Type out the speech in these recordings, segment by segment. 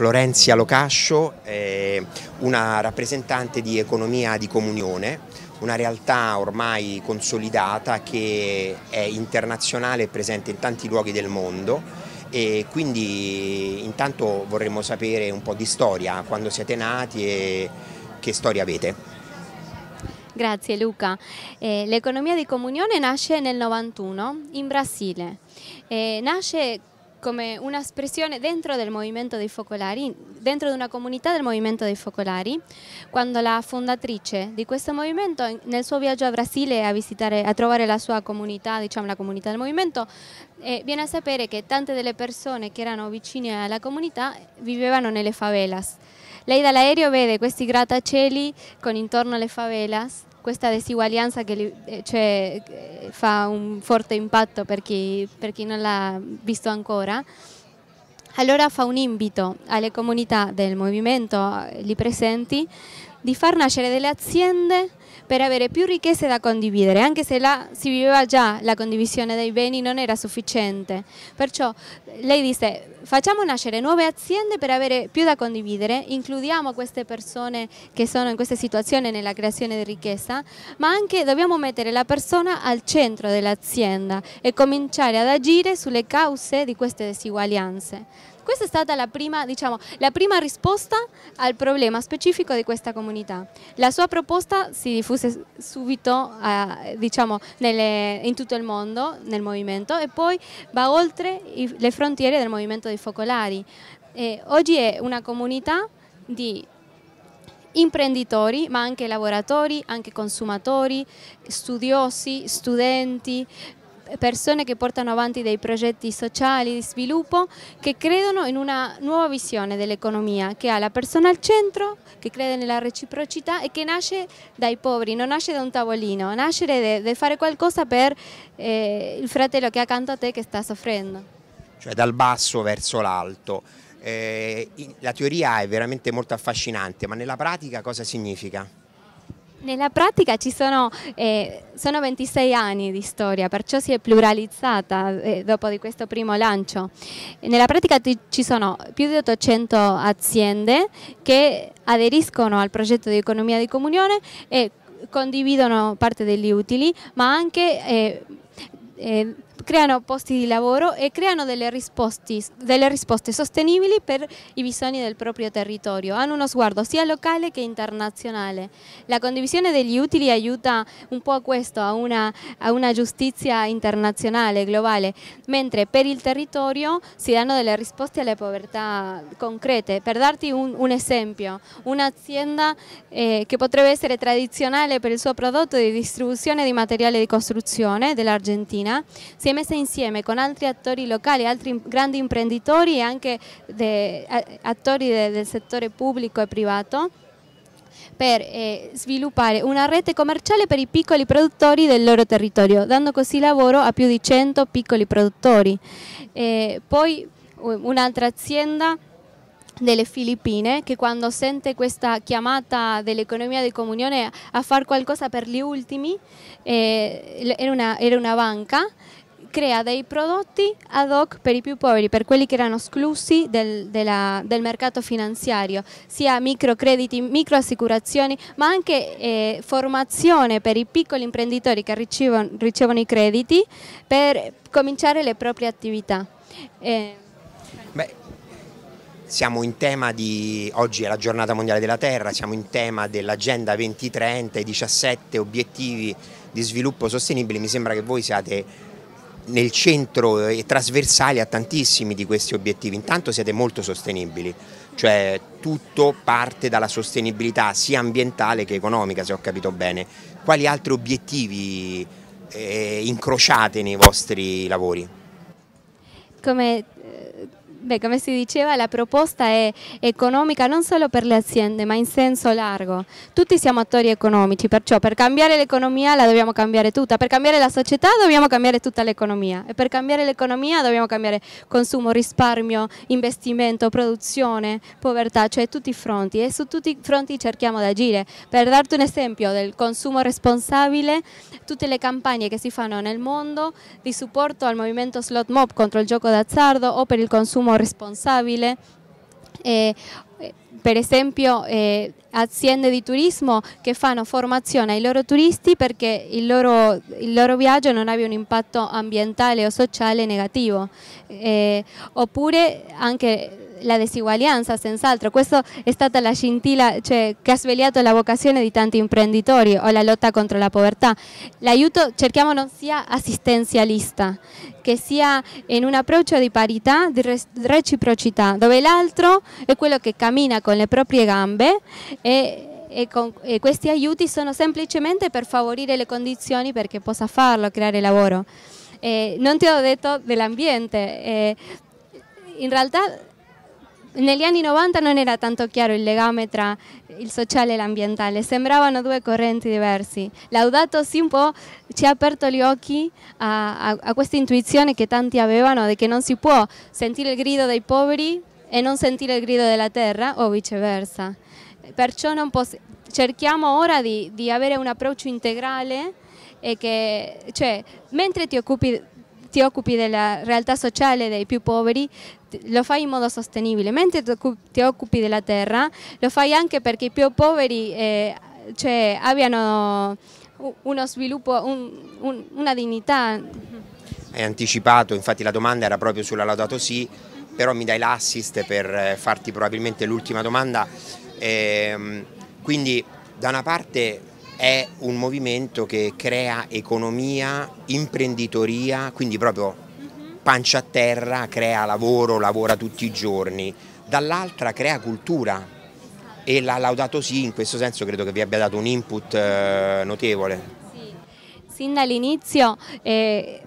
Florenzia Locascio, eh, una rappresentante di economia di comunione, una realtà ormai consolidata che è internazionale e presente in tanti luoghi del mondo e quindi intanto vorremmo sapere un po' di storia, quando siete nati e che storia avete. Grazie Luca. Eh, l'economia di comunione nasce nel 91 in Brasile. Eh, nasce come un'espressione dentro del movimento dei focolari, dentro di una comunità del movimento dei focolari, quando la fondatrice di questo movimento nel suo viaggio a Brasile a, visitare, a trovare la sua comunità, diciamo la comunità del movimento, eh, viene a sapere che tante delle persone che erano vicine alla comunità vivevano nelle favelas. Lei dall'aereo vede questi grattacieli con intorno alle favelas questa disuguaglianza che eh, cioè, eh, fa un forte impatto per chi, per chi non l'ha visto ancora. Allora fa un invito alle comunità del movimento eh, lì presenti di far nascere delle aziende per avere più ricchezze da condividere, anche se là si viveva già la condivisione dei beni non era sufficiente. Perciò lei disse facciamo nascere nuove aziende per avere più da condividere, includiamo queste persone che sono in questa situazione nella creazione di ricchezza, ma anche dobbiamo mettere la persona al centro dell'azienda e cominciare ad agire sulle cause di queste disuguaglianze. Questa è stata la prima, diciamo, la prima risposta al problema specifico di questa comunità. La sua proposta si diffuse subito eh, diciamo, nelle, in tutto il mondo, nel movimento, e poi va oltre i, le frontiere del movimento dei focolari. Eh, oggi è una comunità di imprenditori, ma anche lavoratori, anche consumatori, studiosi, studenti, persone che portano avanti dei progetti sociali di sviluppo che credono in una nuova visione dell'economia che ha la persona al centro, che crede nella reciprocità e che nasce dai poveri, non nasce da un tavolino, nasce da fare qualcosa per eh, il fratello che è accanto a te che sta soffrendo. Cioè dal basso verso l'alto. Eh, la teoria è veramente molto affascinante, ma nella pratica cosa significa? Nella pratica ci sono, eh, sono, 26 anni di storia, perciò si è pluralizzata eh, dopo di questo primo lancio. Nella pratica ci sono più di 800 aziende che aderiscono al progetto di economia di comunione e condividono parte degli utili, ma anche... Eh, eh creano posti di lavoro e creano delle risposte, delle risposte sostenibili per i bisogni del proprio territorio. Hanno uno sguardo sia locale che internazionale. La condivisione degli utili aiuta un po' a questo, a una, a una giustizia internazionale, globale, mentre per il territorio si danno delle risposte alle povertà concrete. Per darti un, un esempio, un'azienda eh, che potrebbe essere tradizionale per il suo prodotto di distribuzione di materiale di costruzione dell'Argentina, si è messa insieme con altri attori locali, altri grandi imprenditori e anche de, attori de, del settore pubblico e privato per eh, sviluppare una rete commerciale per i piccoli produttori del loro territorio, dando così lavoro a più di 100 piccoli produttori. Eh, poi un'altra azienda delle Filippine che quando sente questa chiamata dell'economia di comunione a fare qualcosa per gli ultimi, eh, era, una, era una banca crea dei prodotti ad hoc per i più poveri, per quelli che erano esclusi del, della, del mercato finanziario, sia microcrediti, microassicurazioni, ma anche eh, formazione per i piccoli imprenditori che ricevono, ricevono, i crediti per cominciare le proprie attività. Eh. Beh, siamo in tema di, oggi è la giornata mondiale della terra, siamo in tema dell'agenda 2030, i 17 obiettivi di sviluppo sostenibile, mi sembra che voi siate nel centro e trasversali a tantissimi di questi obiettivi. Intanto siete molto sostenibili, cioè tutto parte dalla sostenibilità sia ambientale che economica, se ho capito bene. Quali altri obiettivi eh, incrociate nei vostri lavori? Come beh, come si diceva, la proposta è economica non solo per le aziende, ma in senso largo. Tutti siamo attori economici, perciò per cambiare l'economia la dobbiamo cambiare tutta, per cambiare la società dobbiamo cambiare tutta l'economia e per cambiare l'economia dobbiamo cambiare consumo, risparmio, investimento, produzione, povertà, cioè tutti i fronti e su tutti i fronti cerchiamo di agire. Per darti un esempio del consumo responsabile, tutte le campagne che si fanno nel mondo di supporto al movimento slot mob contro il gioco d'azzardo o per il consumo consumo responsabile. Eh, per esempio eh, aziende di turismo che fanno formazione ai loro turisti perché il loro, il loro viaggio non abbia un impatto ambientale o sociale negativo. Eh, oppure anche la desigualianza, senz'altro. Questa è stata la scintilla cioè, che ha svegliato la vocazione di tanti imprenditori o la lotta contro la povertà. L'aiuto cerchiamo non sia assistenzialista, che sia in un approccio di parità, di reciprocità, dove l'altro è quello che cammina con le proprie gambe e, e, con, e questi aiuti sono semplicemente per favorire le condizioni perché possa farlo, creare lavoro. Eh, non ti ho detto dell'ambiente, eh, in realtà negli anni 90 non era tanto chiaro il legame tra il sociale e l'ambientale, sembravano due correnti diversi. Laudato sì un po' ci ha aperto gli occhi a, a, a questa intuizione che tanti avevano di che non si può sentire il grido dei poveri e non sentire il grido della terra o viceversa. Perciò cerchiamo ora di, di avere un approccio integrale e che, cioè, mentre ti occupi ti occupi della realtà sociale dei più poveri, lo fai in modo sostenibile, mentre ti occupi della terra, lo fai anche perché i più poveri eh, cioè, abbiano uno sviluppo, un, un, una dignità. Hai anticipato, infatti la domanda era proprio sulla Laudato Si, però mi dai l'assist per eh, farti probabilmente l'ultima domanda. Eh, quindi da una parte è un movimento che crea economia, imprenditoria, quindi proprio mhm. pancia a terra, crea lavoro, lavora tutti i giorni, dall'altra crea cultura e l'ha laudato sì, in questo senso credo che vi abbia dato un input eh, notevole. Sì. Sin dall'inizio eh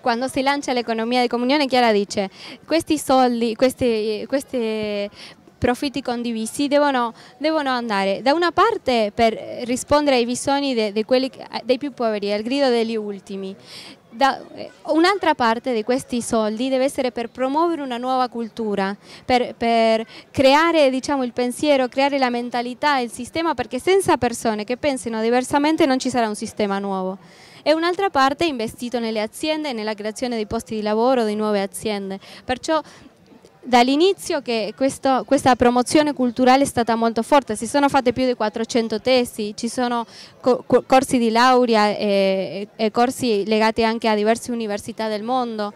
quando si lancia l'economia di comunione Chiara dice questi soldi, questi, questi profitti condivisi devono, devono, andare da una parte per rispondere ai bisogni de, de quelli, dei più poveri, al grido degli ultimi, eh, un'altra parte di questi soldi deve essere per promuovere una nuova cultura, per, per creare diciamo, il pensiero, creare la mentalità, il sistema, perché senza persone che pensino diversamente non ci sarà un sistema nuovo. E un'altra parte è investito nelle aziende e nella creazione di posti di lavoro, di nuove aziende. Perciò dall'inizio che questo, questa promozione culturale è stata molto forte, si sono fatte più di 400 tesi, ci sono co corsi di laurea e, e, corsi legati anche a diverse università del mondo.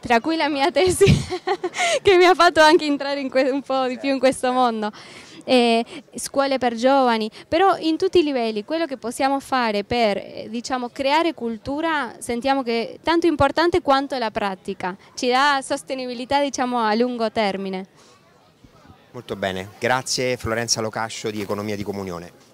Tra cui la mia tesi che mi ha fatto anche entrare un po' di più in questo mondo eh, scuole per giovani, però in tutti i livelli quello che possiamo fare per eh, diciamo, creare cultura sentiamo che è tanto importante quanto la pratica, ci dà sostenibilità diciamo, a lungo termine. Molto bene, grazie Florenza Locascio di Economia di Comunione.